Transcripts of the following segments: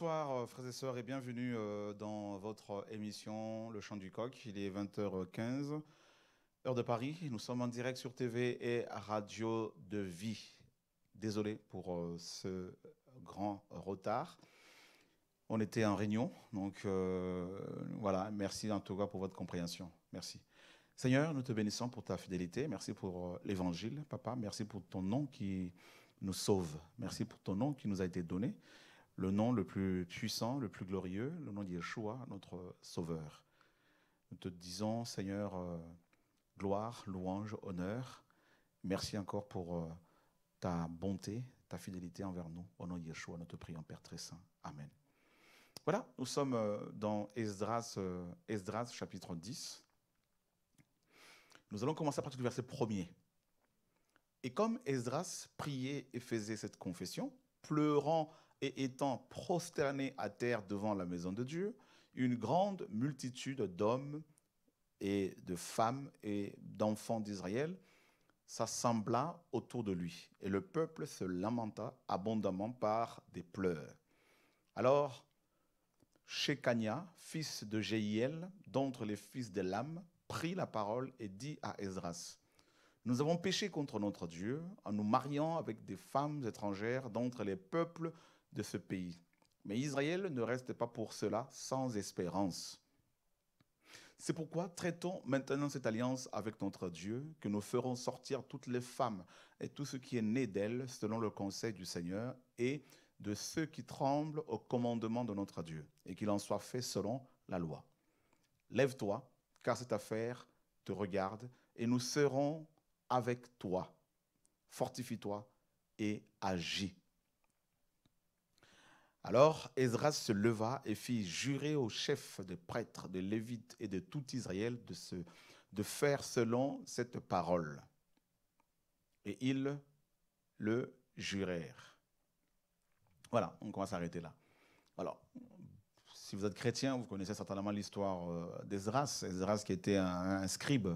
Bonsoir euh, frères et sœurs et bienvenue euh, dans votre émission Le Chant du Coq. Il est 20h15, heure de Paris. Nous sommes en direct sur TV et Radio de Vie. Désolé pour euh, ce grand retard. On était en réunion, donc voilà, merci en tout cas pour votre compréhension. Merci. Seigneur, nous te bénissons pour ta fidélité. Merci pour l'évangile, papa. Merci pour ton nom qui nous sauve. Merci pour ton nom qui nous a été donné le nom le plus puissant, le plus glorieux, le nom Yeshua, notre Sauveur. Nous te disons, Seigneur, euh, gloire, louange, honneur. Merci encore pour euh, ta bonté, ta fidélité envers nous. Au nom d'Yeshua, nous te prions, Père très saint. Amen. Voilà, nous sommes euh, dans Esdras, Esdras chapitre 10. Nous allons commencer à partir du verset premier. Et comme Esdras priait et faisait cette confession, pleurant et étant prosterné à terre devant la maison de Dieu, une grande multitude d'hommes et de femmes et d'enfants d'Israël s'assembla autour de lui, et le peuple se lamenta abondamment par des pleurs. Alors, Shekania, fils de Jéiel, d'entre les fils de l'âme, prit la parole et dit à Esdras, Nous avons péché contre notre Dieu en nous mariant avec des femmes étrangères d'entre les peuples de ce pays. Mais Israël ne reste pas pour cela sans espérance. C'est pourquoi traitons maintenant cette alliance avec notre Dieu, que nous ferons sortir toutes les femmes et tout ce qui est né d'elles, selon le conseil du Seigneur, et de ceux qui tremblent au commandement de notre Dieu, et qu'il en soit fait selon la loi. Lève-toi, car cette affaire te regarde, et nous serons avec toi. Fortifie-toi et agis. Alors Ezra se leva et fit jurer aux chefs des prêtres, des lévites et de tout Israël de, se, de faire selon cette parole. Et ils le jurèrent. Voilà, on commence à arrêter là. Alors, si vous êtes chrétien, vous connaissez certainement l'histoire euh, d'Ezras. Ezras qui était un, scribe,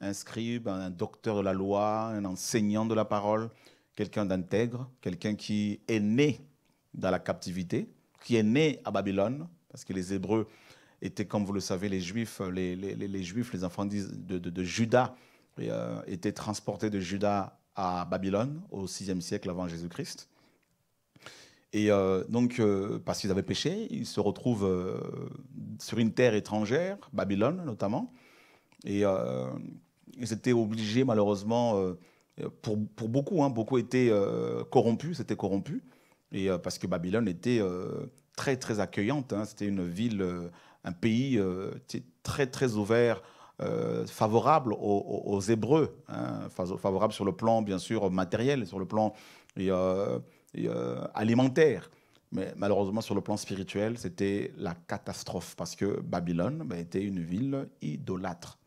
un scribe, un docteur de la loi, un enseignant de la parole, quelqu'un d'intègre, quelqu'un qui est né dans la captivité, qui est né à Babylone, parce que les Hébreux étaient, comme vous le savez, les Juifs, les, Juifs, les enfants de, de, Juda, euh, étaient transportés de Juda à Babylone au VIe siècle avant Jésus-Christ. Et euh, donc, euh, parce qu'ils avaient péché, ils se retrouvent sur une terre étrangère, Babylone notamment, et ils étaient obligés, malheureusement, pour, beaucoup, hein, beaucoup étaient corrompus, c'était corrompu euh, parce que Babylone était euh, très, très accueillante. Hein. C'était une ville, euh, un pays très, très ouvert. favorable aux, Hébreux, hein. favorable sur le plan bien sûr matériel, sur le plan alimentaire. Mais malheureusement, sur le plan spirituel, c'était la catastrophe parce que Babylone bah, était une ville idolâtre.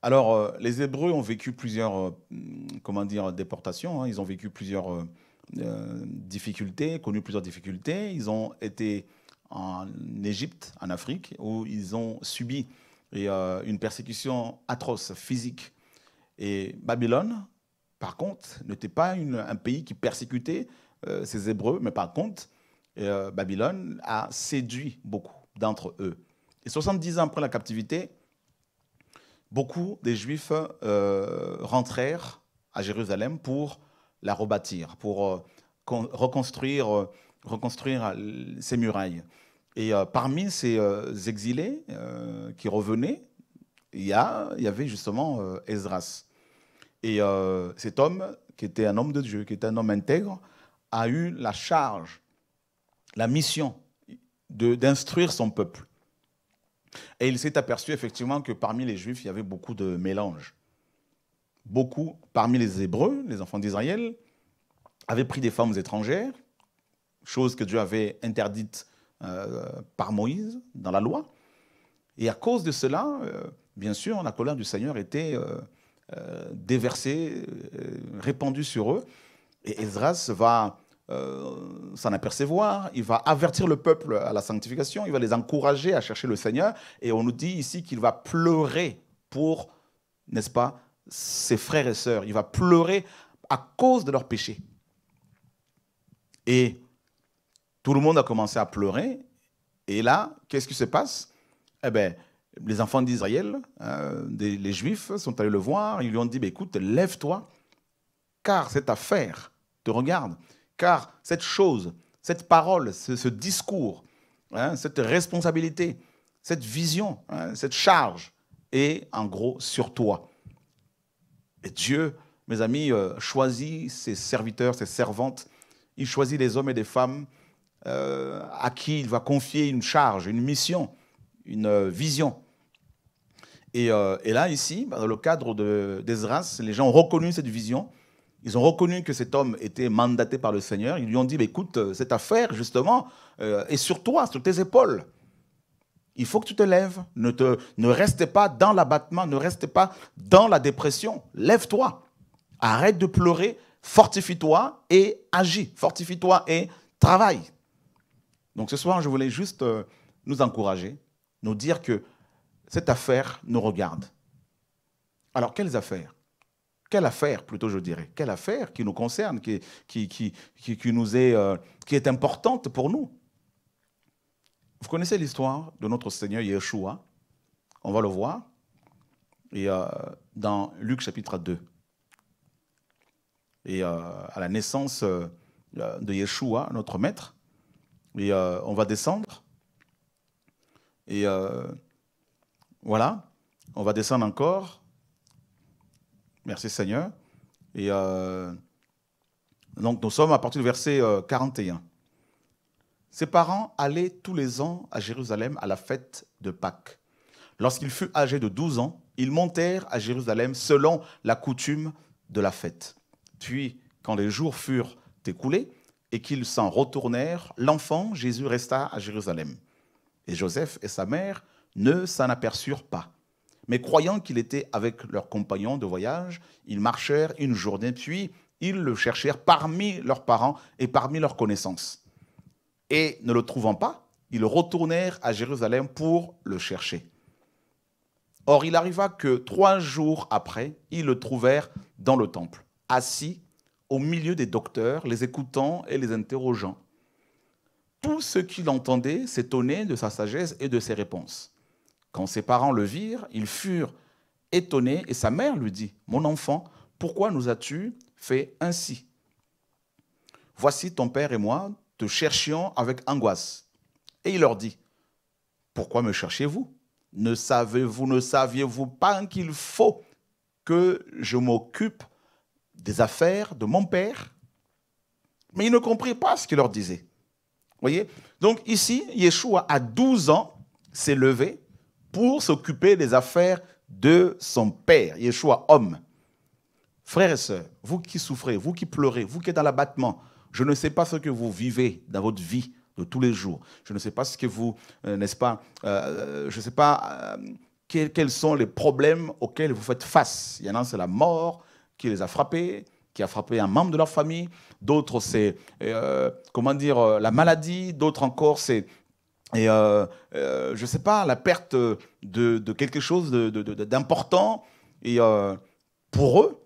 Alors, les Hébreux ont vécu plusieurs comment dire, déportations. Hein. ils ont vécu plusieurs euh, difficultés, connu plusieurs difficultés. Ils ont été en Égypte, en Afrique, où ils ont subi euh, une persécution atroce, physique. Et Babylone, par contre, n'était pas un pays qui persécutait ces euh, Hébreux, mais par contre, Babylone a séduit beaucoup d'entre eux. Et 70 ans après la captivité, beaucoup des Juifs rentrèrent à Jérusalem pour la rebâtir, pour euh, reconstruire, euh, reconstruire euh, ces murailles. Et parmi ces exilés qui revenaient, il y, avait justement Esdras. Et cet homme, qui était un homme de Dieu, qui était un homme intègre, a eu la charge, la mission d'instruire son peuple. Et il s'est aperçu effectivement que parmi les Juifs, il y avait beaucoup de mélanges beaucoup parmi les Hébreux, les enfants d'Israël, avaient pris des femmes étrangères, chose que Dieu avait interdite euh, par Moïse dans la loi. Et à cause de cela, euh, bien sûr, la colère du Seigneur était euh, déversée, répandue sur eux. Et Esdras va s'en apercevoir, il va avertir le peuple à la sanctification, il va les encourager à chercher le Seigneur. Et on nous dit ici qu'il va pleurer pour, n'est-ce pas, ses frères et sœurs. Il va pleurer à cause de leurs péchés. Et tout le monde a commencé à pleurer. Et là, qu'est-ce qui se passe Eh bien, les enfants d'Israël, hein, les Juifs, sont allés le voir. Ils lui ont dit bah, écoute, lève-toi, car cette affaire te regarde, car cette chose, cette parole, ce, discours, hein, cette responsabilité, cette vision, hein, cette charge est en gros sur toi. Et Dieu, mes amis, euh, choisit ses serviteurs, ses servantes. Il choisit les hommes et les femmes euh, à qui il va confier une charge, une mission, une euh, vision. Et, là, ici, bah, dans le cadre d'Ezras, les gens ont reconnu cette vision. Ils ont reconnu que cet homme était mandaté par le Seigneur. Ils lui ont dit, bah, écoute, cette affaire, justement, est sur toi, sur tes épaules. Il faut que tu te lèves. Ne, te, ne reste pas dans l'abattement, ne reste pas dans la dépression. Lève-toi. Arrête de pleurer. Fortifie-toi et agis. Fortifie-toi et travaille. Donc ce soir, je voulais juste euh, nous encourager, nous dire que cette affaire nous regarde. Alors, quelles affaires Quelle affaire, plutôt, je dirais Quelle affaire qui nous concerne, qui, qui, nous est, euh, qui est importante pour nous vous connaissez l'histoire de notre Seigneur Yeshua On va le voir. Et euh, dans Luc chapitre 2. Et euh, à la naissance euh, de Yeshua, notre maître, et on va descendre. Et voilà, on va descendre encore. Merci Seigneur. Et donc nous sommes à partir du verset 41. Ses parents allaient tous les ans à Jérusalem à la fête de Pâques. Lorsqu'il fut âgé de 12 ans, ils montèrent à Jérusalem selon la coutume de la fête. Puis, quand les jours furent écoulés et qu'ils s'en retournèrent, l'enfant Jésus resta à Jérusalem. Et Joseph et sa mère ne s'en aperçurent pas. Mais croyant qu'il était avec leurs compagnons de voyage, ils marchèrent une journée, puis ils le cherchèrent parmi leurs parents et parmi leurs connaissances. Et ne le trouvant pas, ils retournèrent à Jérusalem pour le chercher. Or, il arriva que trois jours après, ils le trouvèrent dans le temple, assis au milieu des docteurs, les écoutant et les interrogeant. Tout ce qui l'entendaient s'étonnaient de sa sagesse et de ses réponses. Quand ses parents le virent, ils furent étonnés et sa mère lui dit, Mon enfant, pourquoi nous as-tu fait ainsi Voici ton père et moi, te cherchions avec angoisse. Et il leur dit, pourquoi me cherchez-vous Ne savez-vous, ne saviez-vous pas qu'il faut que je m'occupe des affaires de mon père Mais il ne comprit pas ce qu'il leur disait. voyez Donc ici, Yeshua, à 12 ans, s'est levé pour s'occuper des affaires de son père, Yeshua, homme. Frères et sœurs, vous qui souffrez, vous qui pleurez, vous qui êtes dans l'abattement, je ne sais pas ce que vous vivez dans votre vie de tous les jours. Je ne sais pas ce que vous, euh, n'est-ce pas, euh, euh, je ne sais pas quels, sont les problèmes auxquels vous faites face. Il y en a, c'est la mort qui les a frappés, qui a frappé un membre de leur famille. D'autres, c'est, comment dire, la maladie. D'autres encore, c'est je ne sais pas, la perte de, quelque chose d'important. et pour eux,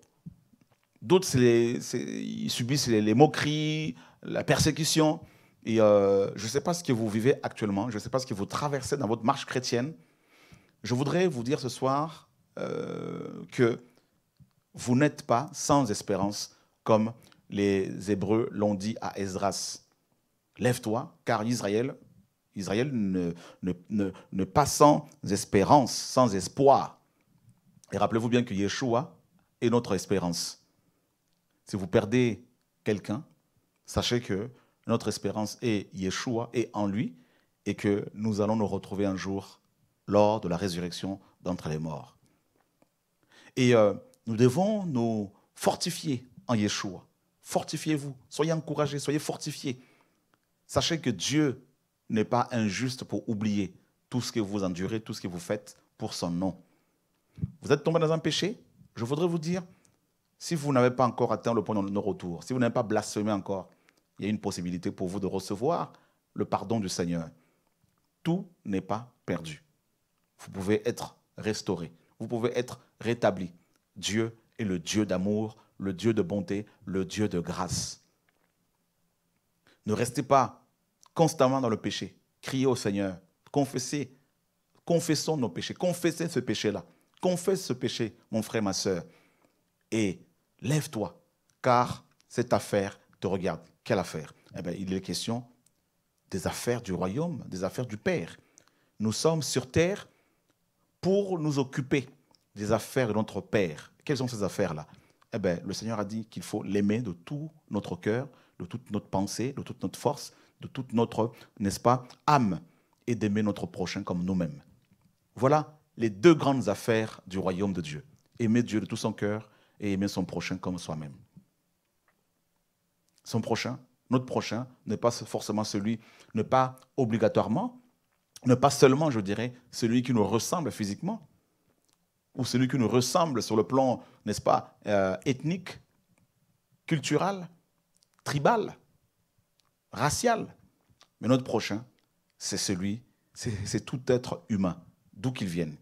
D'autres, ils subissent les, moqueries, la persécution. Et euh, je ne sais pas ce que vous vivez actuellement, je ne sais pas ce que vous traversez dans votre marche chrétienne. Je voudrais vous dire ce soir euh, que vous n'êtes pas sans espérance, comme les Hébreux l'ont dit à Esdras. Lève-toi, car Israël, Israël ne, ne, pas sans espérance, sans espoir. Et rappelez-vous bien que Yeshua est notre espérance. Si vous perdez quelqu'un, sachez que notre espérance est Yeshua, et en lui, et que nous allons nous retrouver un jour lors de la résurrection d'entre les morts. Et euh, nous devons nous fortifier en Yeshua. Fortifiez-vous, soyez encouragés, soyez fortifiés. Sachez que Dieu n'est pas injuste pour oublier tout ce que vous endurez, tout ce que vous faites pour son nom. Vous êtes tombé dans un péché Je voudrais vous dire, si vous n'avez pas encore atteint le point de nos retours, si vous n'avez pas blasphémé encore, il y a une possibilité pour vous de recevoir le pardon du Seigneur. Tout n'est pas perdu. Vous pouvez être restauré. Vous pouvez être rétabli. Dieu est le Dieu d'amour, le Dieu de bonté, le Dieu de grâce. Ne restez pas constamment dans le péché. Criez au Seigneur. Confessez. Confessons nos péchés. Confessez ce péché-là. Confesse ce péché, mon frère, ma soeur. Et lève-toi, car cette affaire te regarde. Quelle affaire Eh bien, il est question des affaires du royaume, des affaires du Père. Nous sommes sur terre pour nous occuper des affaires de notre Père. Quelles sont ces affaires-là Eh bien, le Seigneur a dit qu'il faut l'aimer de tout notre cœur, de toute notre pensée, de toute notre force, de toute notre, n'est-ce pas, âme, et d'aimer notre prochain comme nous-mêmes. Voilà les deux grandes affaires du royaume de Dieu. Aimer Dieu de tout son cœur, et aimer son prochain comme soi-même. Son prochain, notre prochain, n'est pas forcément celui, ne pas obligatoirement, ne pas seulement, je dirais, celui qui nous ressemble physiquement, ou celui qui nous ressemble sur le plan, n'est-ce pas, euh, ethnique, culturel, tribal, racial. Mais notre prochain, c'est celui, c'est tout être humain, d'où qu'il vienne,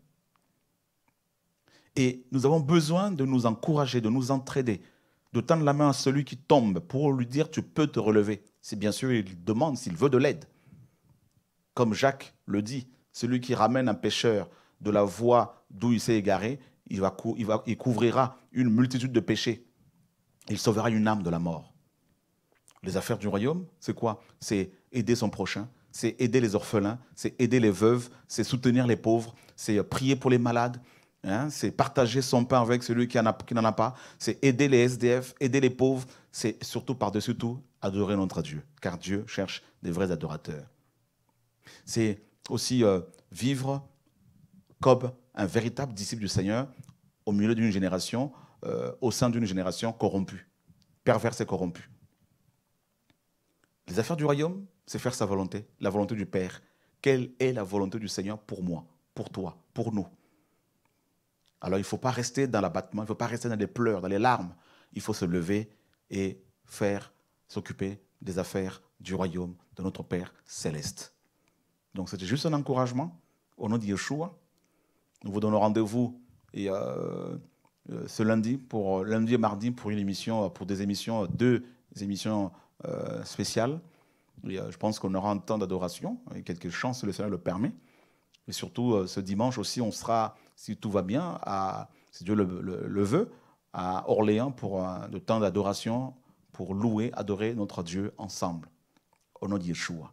et nous avons besoin de nous encourager, de nous entraider, de tendre la main à celui qui tombe pour lui dire tu peux te relever. C'est bien sûr il demande, s'il veut de l'aide. Comme Jacques le dit, celui qui ramène un pécheur de la voie d'où il s'est égaré, il couvrira une multitude de péchés. Il sauvera une âme de la mort. Les affaires du royaume, c'est quoi C'est aider son prochain, c'est aider les orphelins, c'est aider les veuves, c'est soutenir les pauvres, c'est prier pour les malades, Hein, c'est partager son pain avec celui qui n'en a, pas. C'est aider les SDF, aider les pauvres. C'est surtout par-dessus tout adorer notre Dieu, car Dieu cherche des vrais adorateurs. C'est aussi euh, vivre comme un véritable disciple du Seigneur au milieu d'une génération, euh, au sein d'une génération corrompue, perverse et corrompue. Les affaires du royaume, c'est faire sa volonté, la volonté du Père. Quelle est la volonté du Seigneur pour moi, pour toi, pour nous alors il ne faut pas rester dans l'abattement, il ne faut pas rester dans les pleurs, dans les larmes. Il faut se lever et faire, s'occuper des affaires du royaume de notre Père céleste. Donc c'était juste un encouragement au nom de Yeshua. Nous vous donnons rendez-vous euh, euh, ce lundi pour euh, lundi et mardi pour une émission, pour des émissions, deux émissions spéciales. je pense qu'on aura un temps d'adoration et quelques chances si le Seigneur le permet. Et surtout ce dimanche aussi, on sera si tout va bien, si Dieu le, veut, à Orléans pour un, temps d'adoration, pour louer, adorer notre Dieu ensemble. Au nom de Yeshua,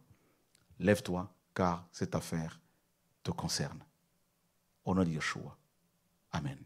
lève-toi, car cette affaire te concerne. Au nom de Yeshua. Amen.